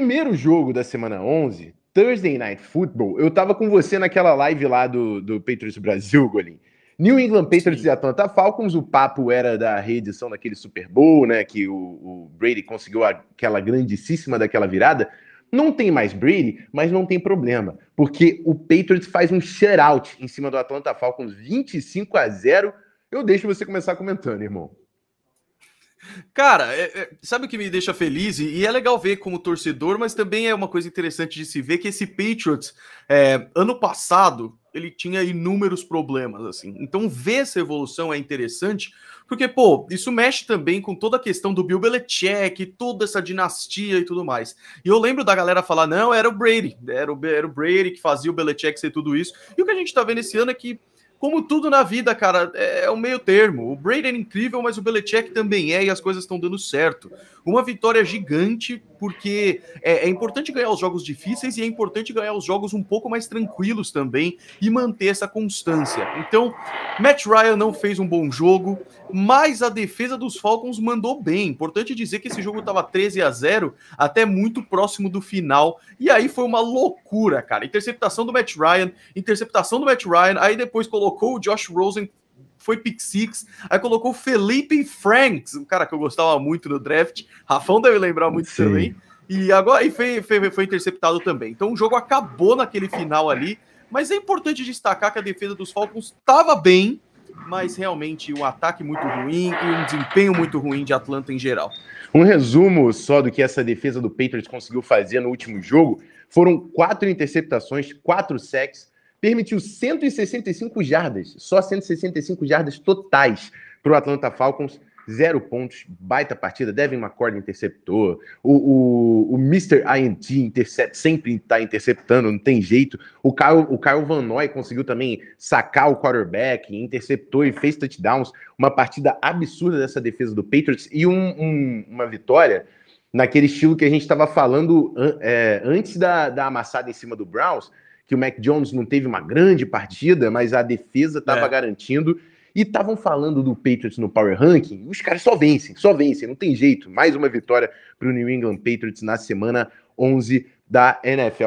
primeiro jogo da semana 11, Thursday Night Football, eu tava com você naquela live lá do, do Patriots Brasil, Golim. New England Patriots Sim. e Atlanta Falcons, o papo era da reedição daquele Super Bowl, né, que o, o Brady conseguiu aquela grandíssima daquela virada. Não tem mais Brady, mas não tem problema, porque o Patriots faz um shutout em cima do Atlanta Falcons 25 a 0. Eu deixo você começar comentando, irmão. Cara, é, é, sabe o que me deixa feliz? E, e, é legal ver como torcedor, mas também é uma coisa interessante de se ver que esse Patriots, é, ano passado, ele tinha inúmeros problemas, assim. Então, ver essa evolução é interessante, porque, pô, isso mexe também com toda a questão do Bill Belichick, toda essa dinastia e tudo mais. E eu lembro da galera falar, não, era o Brady, era o, era o Brady que fazia o Belichick ser tudo isso. E o que a gente tá vendo esse ano é que como tudo na vida, cara, é o é um meio termo. O Braden é incrível, mas o Belichick também é e as coisas estão dando certo. Uma vitória gigante, porque é, é, importante ganhar os jogos difíceis e é importante ganhar os jogos um pouco mais tranquilos também e manter essa constância. Então, Matt Ryan não fez um bom jogo, mas a defesa dos Falcons mandou bem. Importante dizer que esse jogo estava 13 a 0 até muito próximo do final. E aí foi uma loucura, cara. Interceptação do Matt Ryan, interceptação do Matt Ryan, aí depois colocou colocou o Josh Rosen, foi pick six, aí colocou Felipe Franks, um cara que eu gostava muito do draft, Rafão deve lembrar muito Sim. também, e agora e foi, foi, foi interceptado também. Então o jogo acabou naquele final ali, mas é importante destacar que a defesa dos Falcons estava bem, mas realmente um ataque muito ruim e um desempenho muito ruim de Atlanta em geral. Um resumo só do que essa defesa do Patriots conseguiu fazer no último jogo: foram quatro interceptações, quatro sacks, permitiu 165 jardas, só 165 jardas totais para o Atlanta Falcons, zero pontos, baita partida. Devin McCord interceptou, o, o, o Mr. INT intercept, sempre está interceptando, não tem jeito. O Kyle, o Kyle Van Noy conseguiu também sacar o quarterback, interceptou e fez touchdowns. Uma partida absurda dessa defesa do Patriots e um, um, uma vitória naquele estilo que a gente estava falando é, antes da, da amassada em cima do Browns que o Mac Jones não teve uma grande partida, mas a defesa estava é. garantindo. E estavam falando do Patriots no Power Ranking, os caras só vencem, só vencem, não tem jeito. Mais uma vitória para o New England Patriots na semana 11 da NFL.